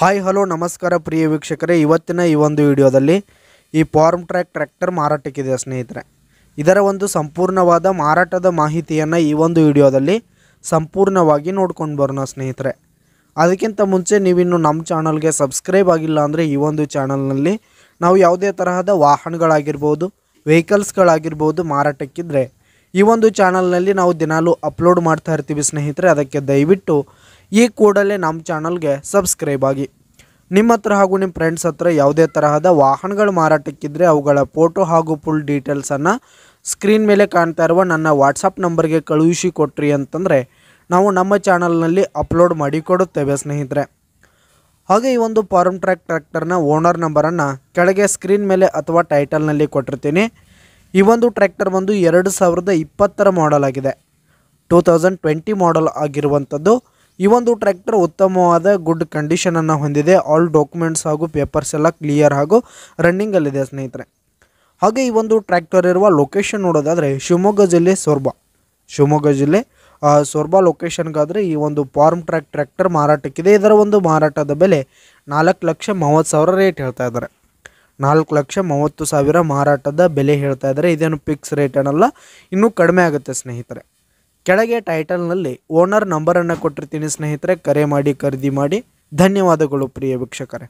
hi hello ನಮಸ್ಕಾರ ಪ್ರಿಯ ವೀಕ್ಷಕರೇ ಇವತ್ತಿನ ಈ ಒಂದು ವಿಡಿಯೋದಲ್ಲಿ ಈ ಫಾರ್ಮ್ ಟ್ರ್ಯಾಕ್ ಟ್ರ್ಯಾಕ್ಟರ್ ಮಾರಾಟಕ್ಕಿದೆ ಸ್ನೇಹಿತರೆ ಇದರ ಒಂದು ಸಂಪೂರ್ಣವಾದ ಮಾರಾಟದ ಮಾಹಿತಿಯನ್ನು ಈ ಒಂದು ವಿಡಿಯೋದಲ್ಲಿ ಸಂಪೂರ್ಣವಾಗಿ ನೋಡ್ಕೊಂಡು ಬರೋಣ ಸ್ನೇಹಿತರೆ ಅದಕ್ಕಿಂತ ಮುಂಚೆ ನೀವಿನ್ನು ನಮ್ಮ ಚಾನಲ್ಗೆ ಸಬ್ಸ್ಕ್ರೈಬ್ ಆಗಿಲ್ಲ ಅಂದರೆ ಈ ಒಂದು ಚಾನಲ್ನಲ್ಲಿ ನಾವು ಯಾವುದೇ ತರಹದ ವಾಹನಗಳಾಗಿರ್ಬೋದು ವೆಹಿಕಲ್ಸ್ಗಳಾಗಿರ್ಬೋದು ಮಾರಾಟಕ್ಕಿದ್ರೆ ಈ ಒಂದು ಚಾನಲ್ನಲ್ಲಿ ನಾವು ದಿನಾಲೂ ಅಪ್ಲೋಡ್ ಮಾಡ್ತಾ ಇರ್ತೀವಿ ಸ್ನೇಹಿತರೆ ಅದಕ್ಕೆ ದಯವಿಟ್ಟು ಈ ಕೂಡಲೇ ನಮ್ಮ ಚಾನಲ್ಗೆ ಸಬ್ಸ್ಕ್ರೈಬ್ ಆಗಿ ನಿಮ್ಮ ಹತ್ರ ಹಾಗೂ ನಿಮ್ಮ ಫ್ರೆಂಡ್ಸ್ ಹತ್ರ ಯಾವುದೇ ತರಹದ ವಾಹನಗಳು ಮಾರಾಟಕ್ಕಿದ್ರೆ ಅವುಗಳ ಫೋಟೋ ಹಾಗೂ ಫುಲ್ ಡೀಟೇಲ್ಸನ್ನು ಸ್ಕ್ರೀನ್ ಮೇಲೆ ಕಾಣ್ತಾ ಇರುವ ನನ್ನ ವಾಟ್ಸಪ್ ನಂಬರ್ಗೆ ಕಳುಹಿಸಿ ಕೊಟ್ರಿ ಅಂತಂದರೆ ನಾವು ನಮ್ಮ ಚಾನಲ್ನಲ್ಲಿ ಅಪ್ಲೋಡ್ ಮಾಡಿ ಕೊಡುತ್ತೇವೆ ಸ್ನೇಹಿತರೆ ಹಾಗೆ ಈ ಒಂದು ಫಾರ್ಮ್ ಟ್ರ್ಯಾಕ್ ಟ್ರ್ಯಾಕ್ಟರ್ನ ಓನರ್ ನಂಬರನ್ನು ಕೆಳಗೆ ಸ್ಕ್ರೀನ್ ಮೇಲೆ ಅಥವಾ ಟೈಟಲ್ನಲ್ಲಿ ಕೊಟ್ಟಿರ್ತೀನಿ ಈ ಒಂದು ಟ್ರ್ಯಾಕ್ಟರ್ ಬಂದು ಎರಡು ಸಾವಿರದ ಇಪ್ಪತ್ತರ ಮಾಡಲ್ ಆಗಿದೆ ಟೂ ತೌಸಂಡ್ ಟ್ವೆಂಟಿ ಮಾಡಲ್ ಆಗಿರುವಂಥದ್ದು ಈ ಒಂದು ಟ್ರ್ಯಾಕ್ಟರ್ ಉತ್ತಮವಾದ ಗುಡ್ ಕಂಡೀಷನ್ ಅನ್ನು ಹೊಂದಿದೆ ಆಲ್ ಡಾಕ್ಯುಮೆಂಟ್ಸ್ ಹಾಗೂ ಪೇಪರ್ಸ್ ಎಲ್ಲ ಕ್ಲಿಯರ್ ಹಾಗೂ ರನ್ನಿಂಗಲ್ಲಿದೆ ಸ್ನೇಹಿತರೆ ಹಾಗೆ ಈ ಒಂದು ಟ್ರ್ಯಾಕ್ಟರ್ ಇರುವ ಲೊಕೇಶನ್ ನೋಡೋದಾದರೆ ಶಿವಮೊಗ್ಗ ಜಿಲ್ಲೆ ಸೊರ್ಬಾ ಶಿವಮೊಗ್ಗ ಜಿಲ್ಲೆ ಸೊರ್ಬಾ ಲೊಕೇಶನ್ಗಾದರೆ ಈ ಒಂದು ಫಾರ್ಮ್ ಟ್ರ್ಯಾಕ್ ಟ್ರ್ಯಾಕ್ಟರ್ ಮಾರಾಟಕ್ಕಿದೆ ಇದರ ಒಂದು ಮಾರಾಟದ ಬೆಲೆ ನಾಲ್ಕು ಲಕ್ಷ ಮೂವತ್ತು ಸಾವಿರ ರೇಟ್ ಹೇಳ್ತಾ ಇದ್ದಾರೆ ನಾಲ್ಕು ಲಕ್ಷ ಮೂವತ್ತು ಸಾವಿರ ಮಾರಾಟದ ಬೆಲೆ ಹೇಳ್ತಾ ಇದ್ದಾರೆ ಇದೇನು ಫಿಕ್ಸ್ ರೇಟ್ ಏನಲ್ಲ ಇನ್ನೂ ಕಡಿಮೆ ಆಗುತ್ತೆ ಸ್ನೇಹಿತರೆ ಕೆಳಗೆ ಟೈಟಲ್ನಲ್ಲಿ ಓನರ್ ನಂಬರನ್ನು ಕೊಟ್ಟಿರ್ತೀನಿ ಸ್ನೇಹಿತರೆ ಕರೆ ಮಾಡಿ ಖರೀದಿ ಮಾಡಿ ಧನ್ಯವಾದಗಳು ಪ್ರಿಯ ವೀಕ್ಷಕರೇ